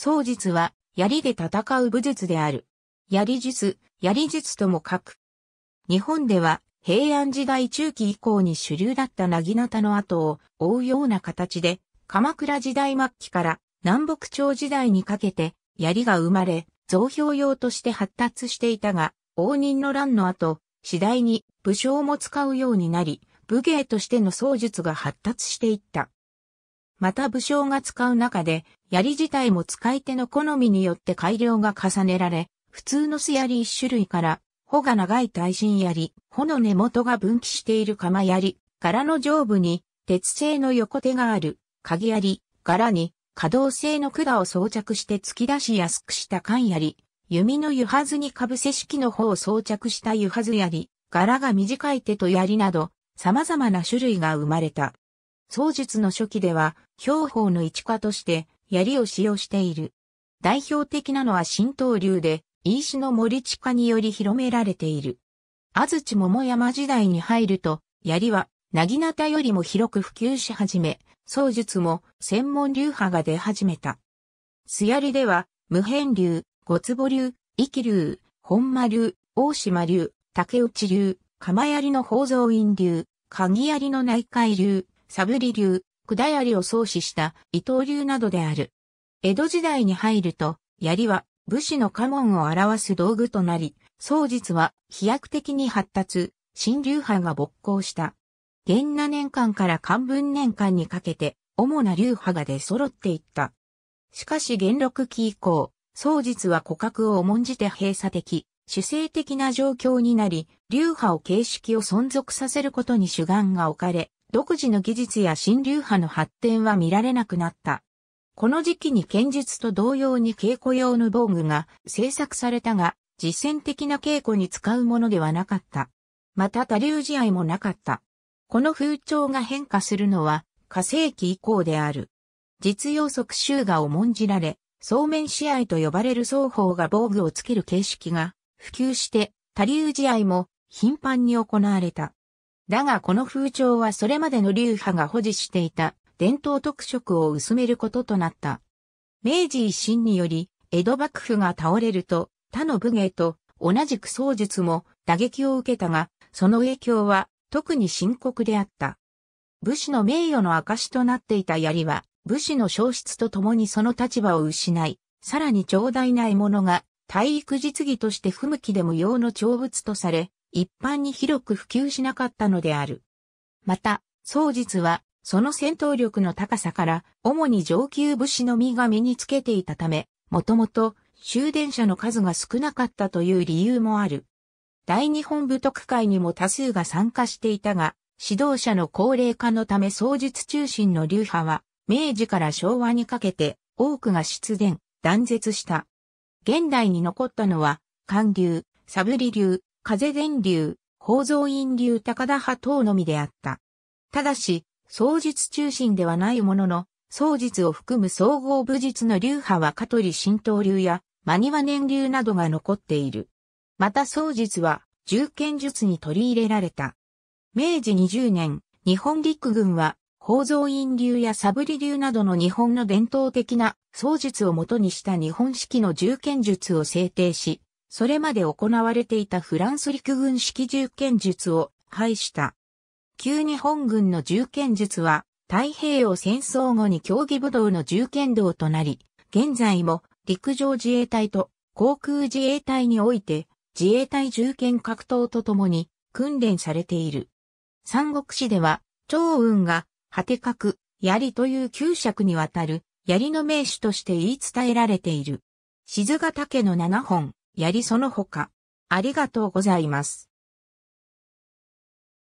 槍術は、槍で戦う武術である。槍術、槍術とも書く。日本では、平安時代中期以降に主流だったなぎなたの後を追うような形で、鎌倉時代末期から南北朝時代にかけて、槍が生まれ、造票用として発達していたが、応仁の乱の後、次第に武将も使うようになり、武芸としての槍術が発達していった。また武将が使う中で、槍自体も使い手の好みによって改良が重ねられ、普通の素槍一種類から、穂が長い耐震槍、穂の根元が分岐している釜槍、柄の上部に鉄製の横手がある、鍵槍、柄に可動性の管を装着して突き出しやすくした缶槍、弓の湯はずに被せ式の方を装着した湯はず槍、柄が短い手と槍など、様々な種類が生まれた。槍術の初期では、兵法の一家として、槍を使用している。代表的なのは新東流で、飯市の森地下により広められている。安土桃山時代に入ると、槍は、なぎなたよりも広く普及し始め、槍術も専門流派が出始めた。素槍では、無辺流、五坪流、生き流、本間流、大島流、竹内流、釜槍の宝蔵院流、鍵槍の内海流、サブリ流、下槍を創始した伊藤流などである。江戸時代に入ると、槍は武士の家紋を表す道具となり、宗実は飛躍的に発達、新流派が勃興した。元那年間から漢文年間にかけて、主な流派が出揃っていった。しかし元禄期以降、宗実は古格を重んじて閉鎖的、主制的な状況になり、流派を形式を存続させることに主眼が置かれ、独自の技術や新流派の発展は見られなくなった。この時期に剣術と同様に稽古用の防具が製作されたが、実践的な稽古に使うものではなかった。また多流試合もなかった。この風潮が変化するのは、火星期以降である。実用即集画を重んじられ、そうめん試合と呼ばれる双方が防具をつける形式が普及して、多流試合も頻繁に行われた。だがこの風潮はそれまでの流派が保持していた伝統特色を薄めることとなった。明治維新により、江戸幕府が倒れると、他の武芸と同じく槍術も打撃を受けたが、その影響は特に深刻であった。武士の名誉の証となっていた槍は、武士の消失とともにその立場を失い、さらに長大な獲物が体育実技として不向きで無用の長物とされ、一般に広く普及しなかったのである。また、総実は、その戦闘力の高さから、主に上級武士のみが身につけていたため、もともと、終電車の数が少なかったという理由もある。大日本武徳会にも多数が参加していたが、指導者の高齢化のため創日中心の流派は、明治から昭和にかけて多くが出伝、断絶した。現代に残ったのは、韓流、サブリ流、風電流、構造陰流高田派等のみであった。ただし、創日中心ではないものの、創日を含む総合武術の流派は香取神道流や、マニワ年流などが残っている。また創日は、重剣術に取り入れられた。明治20年、日本陸軍は、構造陰流やサブリ流などの日本の伝統的な創術をもとにした日本式の重剣術を制定し、それまで行われていたフランス陸軍式銃剣術を廃した。旧日本軍の銃剣術は太平洋戦争後に競技武道の銃剣道となり、現在も陸上自衛隊と航空自衛隊において自衛隊銃剣格闘とともに訓練されている。三国志では、長雲が果て角、槍という旧尺にわたる槍の名手として言い伝えられている。静ヶ岳の七本、やりその他。ありがとうございます。